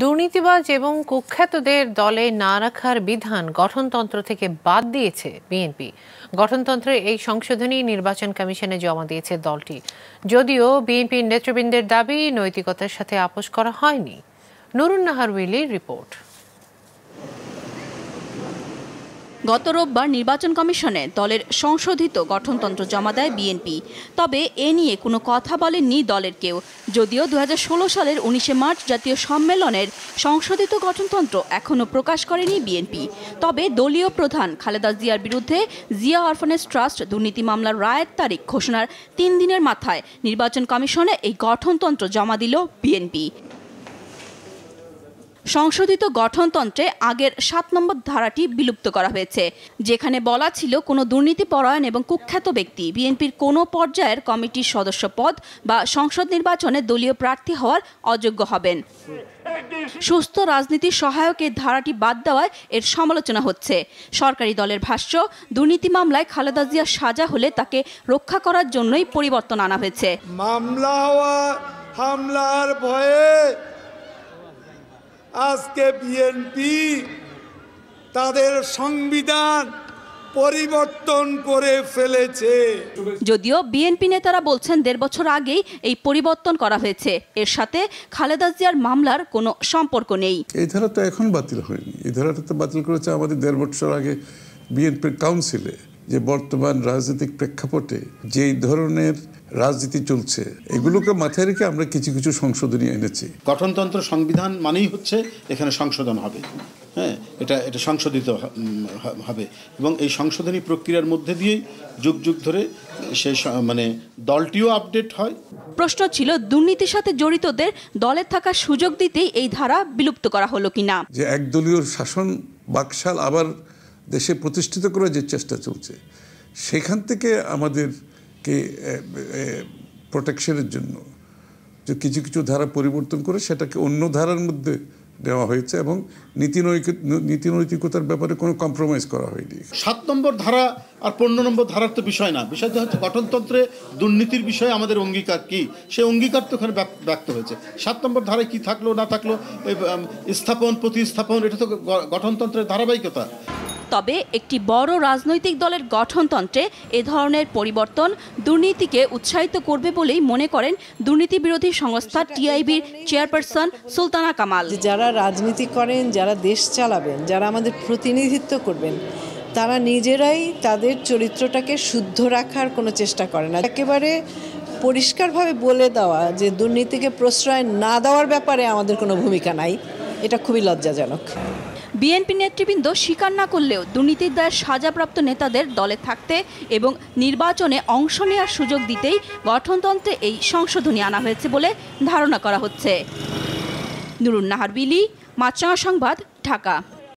দুর্নীতিবাজ এবং কুখ্যাতদের দলে না রাখার বিধান গঠনতন্ত্র থেকে বাদ দিয়েছে বিএনপি গঠনতন্ত্রে এই সংশোধনী নির্বাচন কমিশনে জমা দিয়েছে দলটি যদিও বিএনপির নেতৃবৃন্দের দাবি নৈতিকতার সাথে আপোষ করা হয়নি নুরুন্নাহার উইলির রিপোর্ট গত রোববার নির্বাচন কমিশনে দলের সংশোধিত গঠনতন্ত্র জমা দেয় বিএনপি তবে এ নিয়ে কোনো কথা বলেননি দলের কেউ যদিও দু সালের উনিশে মার্চ জাতীয় সম্মেলনের সংশোধিত গঠনতন্ত্র এখনও প্রকাশ করেনি বিএনপি তবে দলীয় প্রধান খালেদা জিয়ার বিরুদ্ধে জিয়া অরফানেস ট্রাস্ট দুর্নীতি মামলার রায়ের তারিখ ঘোষণার তিন দিনের মাথায় নির্বাচন কমিশনে এই গঠনতন্ত্র জমা দিল বিএনপি সংশোধিত গঠনতন্ত্রে আগের সাত নম্বর ধারাটি বিলুপ্ত করা হয়েছে যেখানে বলা ছিল কোনো দুর্নীতিপরায়ণ এবং কুখ্যাত ব্যক্তি বিএনপির কোনো পর্যায়ের কমিটির সদস্য পদ বা সংসদ নির্বাচনে দলীয় প্রার্থী হওয়ার অযোগ্য হবেন সুস্থ রাজনীতির সহায়ক এই ধারাটি বাদ দেওয়ায় এর সমালোচনা হচ্ছে সরকারি দলের ভাষ্য দুর্নীতি মামলায় খালেদা জিয়ার সাজা হলে তাকে রক্ষা করার জন্যই পরিবর্তন আনা হয়েছে মামলা হওয়া হামলার ভয়ে আজকে বিএনপি তাদের সংবিধান পরিবর্তন করে ফেলেছে যদিও বিএনপি নেতারা বলছেন দেড় বছর আগেই এই পরিবর্তন করা হয়েছে এর সাথে খালেদা জিয়ার মামলার কোনো সম্পর্ক নেই এই ধারা তো এখন বাতিল হয়নি এই ধারাটা তো বাতিল করেছে আমাদের দেড় বছর আগে বিএনপির কাউন্সিলে যে বর্তমান রাজনৈতিক প্রেক্ষাপটে যেই ধরনের রাজনীতি চলছে এগুলোকে মাথায় রেখে আমরা কিছু কিছু সংশোধনী এনেছি গঠনতন্ত্র সংবিধান মানেই হচ্ছে এখানে সংশোধন হবে হ্যাঁ এটা এটা সংশোধিত হবে এবং এই সংশোধনী প্রক্রিয়ার মধ্যে দিয়েই যুগ যুগ ধরে সে মানে দলটিও আপডেট হয় প্রশ্ন ছিল দুর্নীতির সাথে জড়িতদের দলে থাকার সুযোগ দিতেই এই ধারা বিলুপ্ত করা হলো কিনা যে একদলীয় শাসন বাকশাল আবার দেশে প্রতিষ্ঠিত করার যে চেষ্টা চলছে সেখান থেকে আমাদেরকে প্রোটেকশনের জন্য যে কিছু কিছু ধারা পরিবর্তন করে সেটাকে অন্য ধারার মধ্যে দেওয়া হয়েছে এবং নীতি নৈতিকতার ব্যাপারে কোনো কম্প্রোমাইজ করা হয়নি সাত নম্বর ধারা আর পনেরো নম্বর ধারার তো বিষয় না বিষয়টা হচ্ছে গঠনতন্ত্রে দুর্নীতির বিষয়ে আমাদের অঙ্গীকার কি সে অঙ্গীকার তো ওখানে ব্যক্ত হয়েছে সাত নম্বর ধারায় কি থাকলো না থাকলো স্থাপন প্রতিস্থাপন এটা তো গঠনতন্ত্রের ধারাবাহিকতা তবে একটি বড় রাজনৈতিক দলের গঠনতন্ত্রে এ ধরনের পরিবর্তন দুর্নীতিকে উৎসাহিত করবে বলেই মনে করেন দুর্নীতি বিরোধী সংস্থা টিআইবির চেয়ারপারসন সুলতানা কামাল যারা রাজনীতি করেন যারা দেশ চালাবেন যারা আমাদের প্রতিনিধিত্ব করবেন তারা নিজেরাই তাদের চরিত্রটাকে শুদ্ধ রাখার কোনো চেষ্টা করে না একেবারে পরিষ্কারভাবে বলে দেওয়া যে দুর্নীতিকে প্রশ্রয় না দেওয়ার ব্যাপারে আমাদের কোনো ভূমিকা নাই এটা খুবই লজ্জাজনক বিএনপি নেতৃবৃন্দ স্বীকার না করলেও দুর্নীতির দায়ের সাজাপ্রাপ্ত নেতাদের দলে থাকতে এবং নির্বাচনে অংশ নেওয়ার সুযোগ দিতেই গঠনতন্ত্রে এই সংশোধনী আনা হয়েছে বলে ধারণা করা হচ্ছে নুরুন নাহার বিলি মাছরাঙা সংবাদ ঢাকা